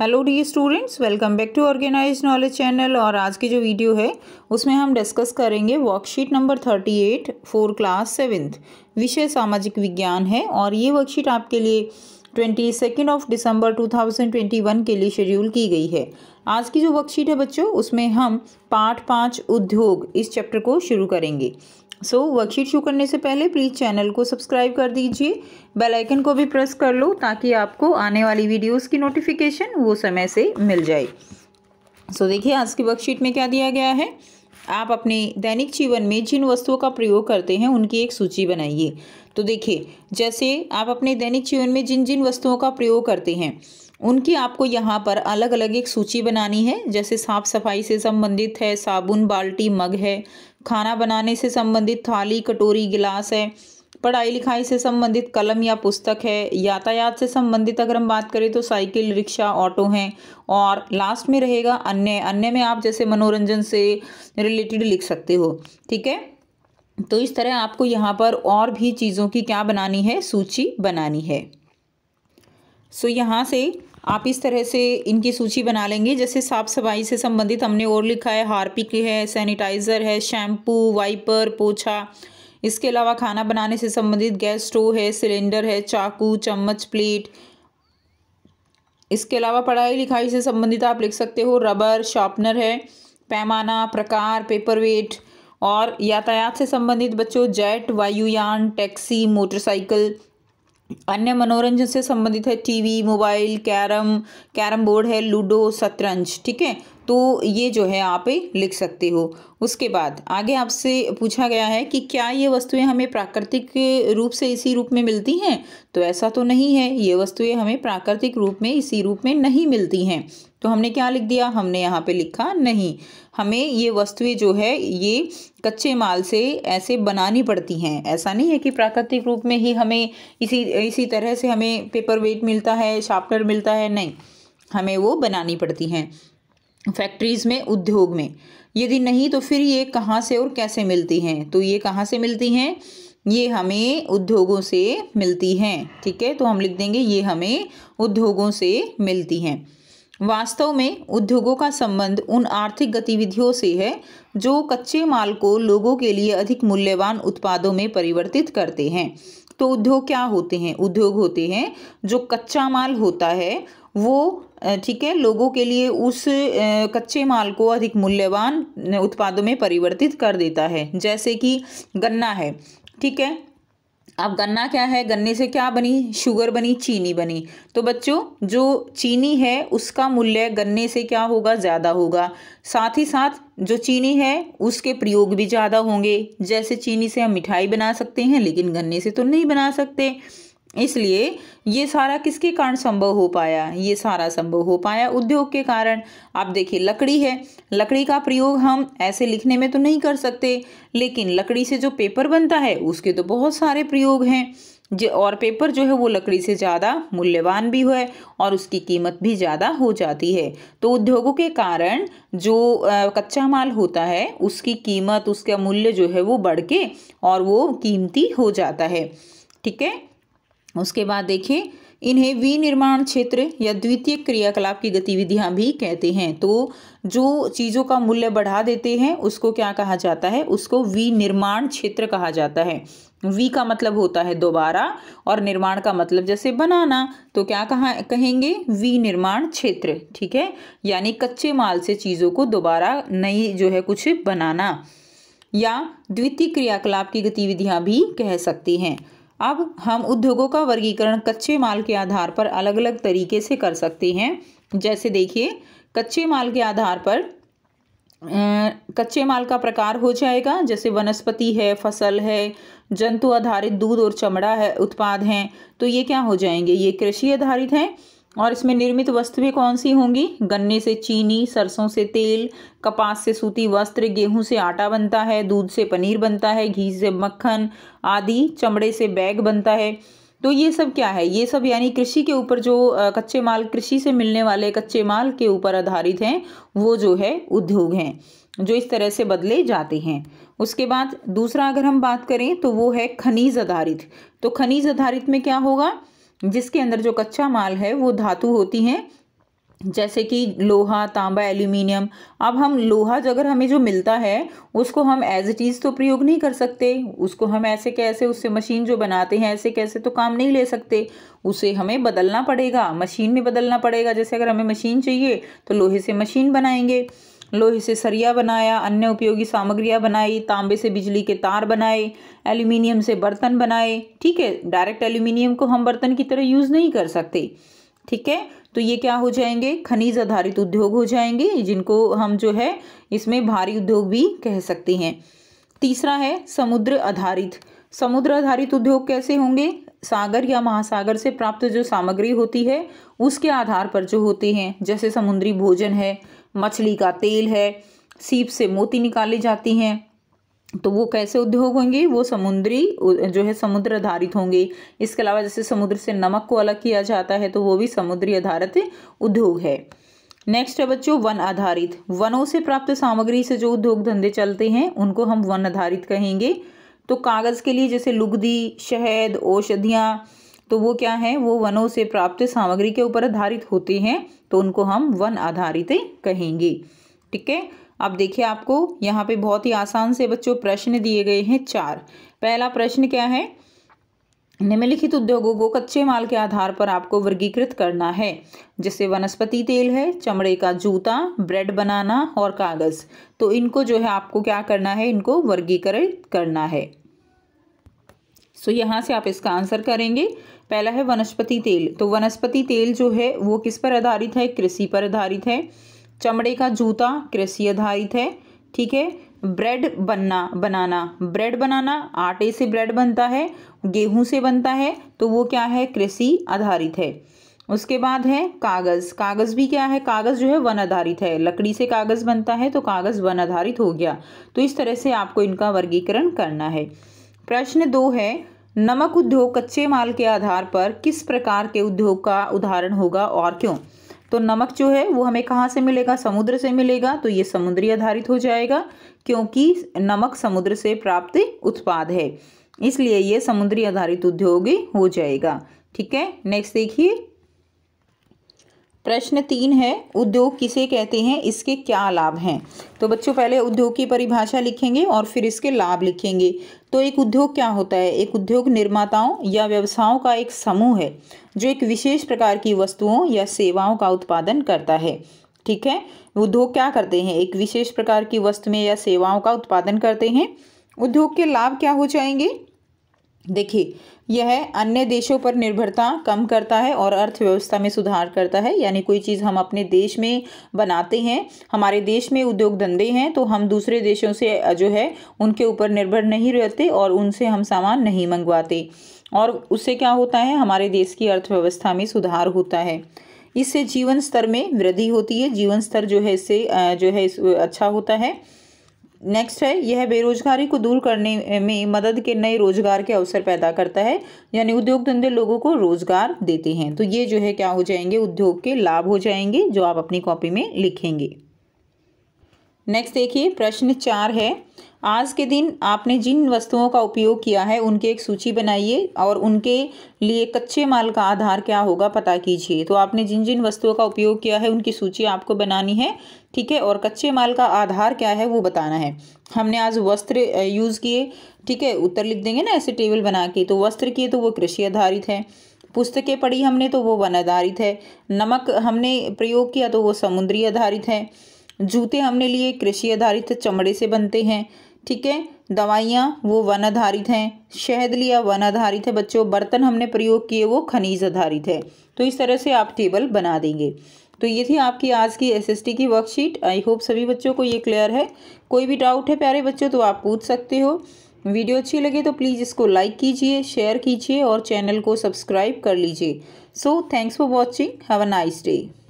hello the students welcome back to organise knowledge channel और आज की जो वीडियो है उसमें हम डिस्कस करेंगे worksheet number thirty eight four class seventh विषय सामाजिक विज्ञान है और ये वर्कशीट आपके लिए twenty second of December two thousand twenty one के लिए शेड्यूल की गई है आज की जो वर्कशीट है बच्चों उसमें हम पाठ पाँच उद्योग इस चैप्टर को शुरू करेंगे सो so, वर्कशीट शुरू करने से पहले प्लीज़ चैनल को सब्सक्राइब कर दीजिए बेल आइकन को भी प्रेस कर लो ताकि आपको आने वाली वीडियोस की नोटिफिकेशन वो समय से मिल जाए सो so, देखिए आज की वर्कशीट में क्या दिया गया है आप अपने दैनिक जीवन में जिन वस्तुओं का प्रयोग करते हैं उनकी एक सूची बनाइए तो देखिए जैसे आप अपने दैनिक जीवन में जिन जिन वस्तुओं का प्रयोग करते हैं उनकी आपको यहाँ पर अलग अलग एक सूची बनानी है जैसे साफ सफाई से संबंधित है साबुन बाल्टी मग है खाना बनाने से संबंधित थाली कटोरी गिलास है पढ़ाई लिखाई से संबंधित कलम या पुस्तक है यातायात से संबंधित अगर हम बात करें तो साइकिल रिक्शा ऑटो हैं और लास्ट में रहेगा अन्य अन्य में आप जैसे मनोरंजन से रिलेटेड लिख सकते हो ठीक है तो इस तरह आपको यहाँ पर और भी चीज़ों की क्या बनानी है सूची बनानी है सो यहाँ से आप इस तरह से इनकी सूची बना लेंगे जैसे साफ़ सफाई से संबंधित हमने और लिखा है हार्पिक है सैनिटाइज़र है शैम्पू वाइपर पोछा इसके अलावा खाना बनाने से संबंधित गैस स्टोव है सिलेंडर है चाकू चम्मच प्लेट इसके अलावा पढ़ाई लिखाई से संबंधित आप लिख सकते हो रबर शार्पनर है पैमाना प्रकार पेपर वेट और यातायात से संबंधित बच्चों जेट वायुयान टैक्सी मोटरसाइकिल अन्य मनोरंजन से संबंधित है TV mobile carrom carrom board है लूडो शतरंज ठीक है तो ये जो है आप लिख सकते हो उसके बाद आगे आपसे पूछा गया है कि क्या ये वस्तुएं हमें प्राकृतिक रूप से इसी रूप में मिलती हैं तो ऐसा तो नहीं है ये वस्तुएं हमें प्राकृतिक रूप में इसी रूप में नहीं मिलती हैं तो हमने क्या लिख दिया हमने यहाँ पे लिखा नहीं हमें ये वस्तुएं जो है ये कच्चे माल से ऐसे बनानी पड़ती हैं ऐसा नहीं है कि प्राकृतिक रूप में ही हमें इसी इसी तरह से हमें पेपर वेट मिलता है शार्पनर मिलता है नहीं हमें वो बनानी पड़ती हैं फैक्ट्रीज़ में उद्योग में यदि नहीं तो फिर ये कहाँ से और कैसे मिलती हैं तो ये कहाँ से मिलती हैं ये हमें उद्योगों से मिलती हैं ठीक है तो हम लिख देंगे ये हमें उद्योगों से मिलती हैं वास्तव में उद्योगों का संबंध उन आर्थिक गतिविधियों से है जो कच्चे माल को लोगों के लिए अधिक मूल्यवान उत्पादों में परिवर्तित करते हैं तो उद्योग क्या होते हैं उद्योग होते हैं जो कच्चा माल होता है वो ठीक है लोगों के लिए उस कच्चे माल को अधिक मूल्यवान उत्पादों में परिवर्तित कर देता है जैसे कि गन्ना है ठीक है अब गन्ना क्या है गन्ने से क्या बनी शुगर बनी चीनी बनी तो बच्चों जो चीनी है उसका मूल्य गन्ने से क्या होगा ज़्यादा होगा साथ ही साथ जो चीनी है उसके प्रयोग भी ज़्यादा होंगे जैसे चीनी से हम मिठाई बना सकते हैं लेकिन गन्ने से तो नहीं बना सकते इसलिए ये सारा किसके कारण संभव हो पाया ये सारा संभव हो पाया उद्योग के कारण आप देखिए लकड़ी है लकड़ी का प्रयोग हम ऐसे लिखने में तो नहीं कर सकते लेकिन लकड़ी से जो पेपर बनता है उसके तो बहुत सारे प्रयोग हैं जो और पेपर जो है वो लकड़ी से ज़्यादा मूल्यवान भी है और उसकी कीमत भी ज़्यादा हो जाती है तो उद्योगों के कारण जो कच्चा माल होता है उसकी कीमत उसका मूल्य जो है वो बढ़ के और वो कीमती हो जाता है ठीक है उसके बाद देखें इन्हें विनिर्माण क्षेत्र या द्वितीय क्रियाकलाप की गतिविधियां भी कहते हैं तो जो चीज़ों का मूल्य बढ़ा देते हैं उसको क्या कहा जाता है उसको विनिर्माण क्षेत्र कहा जाता है वी का मतलब होता है दोबारा और निर्माण का मतलब जैसे बनाना तो क्या कहा कहेंगे विनिर्माण क्षेत्र ठीक है यानी कच्चे माल से चीज़ों को दोबारा नई जो है कुछ बनाना या द्वितीय क्रियाकलाप की गतिविधियां भी कह सकती हैं अब हम उद्योगों का वर्गीकरण कच्चे माल के आधार पर अलग अलग तरीके से कर सकते हैं जैसे देखिए कच्चे माल के आधार पर कच्चे माल का प्रकार हो जाएगा जैसे वनस्पति है फसल है जंतु आधारित दूध और चमड़ा है उत्पाद हैं तो ये क्या हो जाएंगे ये कृषि आधारित हैं और इसमें निर्मित वस्तुएं कौन सी होंगी गन्ने से चीनी सरसों से तेल कपास से सूती वस्त्र गेहूं से आटा बनता है दूध से पनीर बनता है घी से मक्खन आदि चमड़े से बैग बनता है तो ये सब क्या है ये सब यानी कृषि के ऊपर जो कच्चे माल कृषि से मिलने वाले कच्चे माल के ऊपर आधारित हैं वो जो है उद्योग हैं जो इस तरह से बदले जाते हैं उसके बाद दूसरा अगर हम बात करें तो वो है खनिज आधारित तो खनिज आधारित में क्या होगा जिसके अंदर जो कच्चा माल है वो धातु होती हैं जैसे कि लोहा तांबा एल्यूमिनियम अब हम लोहा अगर हमें जो मिलता है उसको हम एज इट इज़ तो प्रयोग नहीं कर सकते उसको हम ऐसे कैसे उससे मशीन जो बनाते हैं ऐसे कैसे तो काम नहीं ले सकते उसे हमें बदलना पड़ेगा मशीन में बदलना पड़ेगा जैसे अगर हमें मशीन चाहिए तो लोहे से मशीन बनाएंगे लोहे से सरिया बनाया अन्य उपयोगी सामग्रियाँ बनाई तांबे से बिजली के तार बनाए एल्यूमिनियम से बर्तन बनाए ठीक है डायरेक्ट एल्यूमिनियम को हम बर्तन की तरह यूज़ नहीं कर सकते ठीक है तो ये क्या हो जाएंगे खनिज आधारित उद्योग हो जाएंगे जिनको हम जो है इसमें भारी उद्योग भी कह सकते हैं तीसरा है समुद्र आधारित समुद्र आधारित उद्योग कैसे होंगे सागर या महासागर से प्राप्त जो सामग्री होती है उसके आधार पर जो होते हैं जैसे समुद्री भोजन है मछली का तेल है सीप से मोती निकाली जाती हैं तो वो कैसे उद्योग होंगे वो समुद्री जो है समुद्र आधारित होंगे इसके अलावा जैसे समुद्र से नमक को अलग किया जाता है तो वो भी समुद्री आधारित उद्योग है नेक्स्ट है बच्चों वन आधारित वनों से प्राप्त सामग्री से जो उद्योग धंधे चलते हैं उनको हम वन आधारित कहेंगे तो कागज़ के लिए जैसे लुगदी शहद औषधियाँ तो वो क्या है वो वनों से प्राप्त सामग्री के ऊपर आधारित होती हैं तो उनको हम वन आधारित कहेंगे ठीक है अब देखिए आपको यहाँ पे बहुत ही आसान से बच्चों प्रश्न दिए गए हैं चार पहला प्रश्न क्या है निम्नलिखित उद्योगों को कच्चे माल के आधार पर आपको वर्गीकृत करना है जैसे वनस्पति तेल है चमड़े का जूता ब्रेड बनाना और कागज़ तो इनको जो है आपको क्या करना है इनको वर्गीकृत करना है सो so, यहाँ से आप इसका आंसर करेंगे पहला है वनस्पति तेल तो वनस्पति तेल जो है वो किस पर आधारित है कृषि पर आधारित है चमड़े का जूता कृषि आधारित है ठीक है ब्रेड बनना बनाना ब्रेड बनाना आटे से ब्रेड बनता है गेहूं से बनता है तो वो क्या है कृषि आधारित है उसके बाद है कागज़ कागज़ भी क्या है कागज़ जो है वन आधारित है लकड़ी से कागज़ बनता है तो कागज़ वन आधारित हो गया तो इस तरह से आपको इनका वर्गीकरण करना है प्रश्न दो है नमक उद्योग कच्चे माल के आधार पर किस प्रकार के उद्योग का उदाहरण होगा और क्यों तो नमक जो है वो हमें कहाँ से मिलेगा समुद्र से मिलेगा तो ये समुद्री आधारित हो जाएगा क्योंकि नमक समुद्र से प्राप्त उत्पाद है इसलिए ये समुद्री आधारित उद्योग हो जाएगा ठीक है नेक्स्ट देखिए प्रश्न तीन है उद्योग किसे कहते हैं इसके क्या लाभ हैं तो बच्चों पहले उद्योग की परिभाषा लिखेंगे और फिर इसके लाभ लिखेंगे तो एक उद्योग क्या होता है एक उद्योग निर्माताओं या व्यवसायों का एक समूह है जो एक विशेष प्रकार की वस्तुओं या सेवाओं का उत्पादन करता है ठीक है उद्योग क्या करते हैं एक विशेष प्रकार की वस्तुएं या सेवाओं का उत्पादन करते हैं उद्योग के लाभ क्या हो जाएंगे देखिए यह अन्य देशों पर निर्भरता कम करता है और अर्थव्यवस्था में सुधार करता है यानी कोई चीज़ हम अपने देश में बनाते हैं हमारे देश में उद्योग धंधे हैं तो हम दूसरे देशों से जो है उनके ऊपर निर्भर नहीं रहते और उनसे हम सामान नहीं मंगवाते और उससे क्या होता है हमारे देश की अर्थव्यवस्था में सुधार होता है इससे जीवन स्तर में वृद्धि होती है जीवन स्तर जो है इससे जो है अच्छा होता है नेक्स्ट है यह बेरोजगारी को दूर करने में मदद के नए रोजगार के अवसर पैदा करता है यानी उद्योग धंधे लोगों को रोजगार देते हैं तो ये जो है क्या हो जाएंगे उद्योग के लाभ हो जाएंगे जो आप अपनी कॉपी में लिखेंगे नेक्स्ट देखिए प्रश्न चार है आज के दिन आपने जिन वस्तुओं का उपयोग किया है उनकी एक सूची बनाइए और उनके लिए कच्चे माल का आधार क्या होगा पता कीजिए तो आपने जिन जिन वस्तुओं का उपयोग किया है उनकी सूची आपको बनानी है ठीक है और कच्चे माल का आधार क्या है वो बताना है हमने आज वस्त्र यूज़ किए ठीक है उत्तर लिख देंगे ना ऐसे टेबल बना के तो वस्त्र किए तो वो कृषि आधारित है पुस्तकें पढ़ी हमने तो वो वन आधारित है नमक हमने प्रयोग किया तो वो समुद्री आधारित है जूते हमने लिए कृषि आधारित चमड़े से बनते हैं ठीक है दवाइयाँ वो वन आधारित हैं शहद लिया वन आधारित है बच्चों बर्तन हमने प्रयोग किए वो खनिज आधारित है तो इस तरह से आप टेबल बना देंगे तो ये थी आपकी आज की एसएसटी की वर्कशीट आई होप सभी बच्चों को ये क्लियर है कोई भी डाउट है प्यारे बच्चों तो आप पूछ सकते हो वीडियो अच्छी लगे तो प्लीज़ इसको लाइक कीजिए शेयर कीजिए और चैनल को सब्सक्राइब कर लीजिए so thanks for watching have a nice day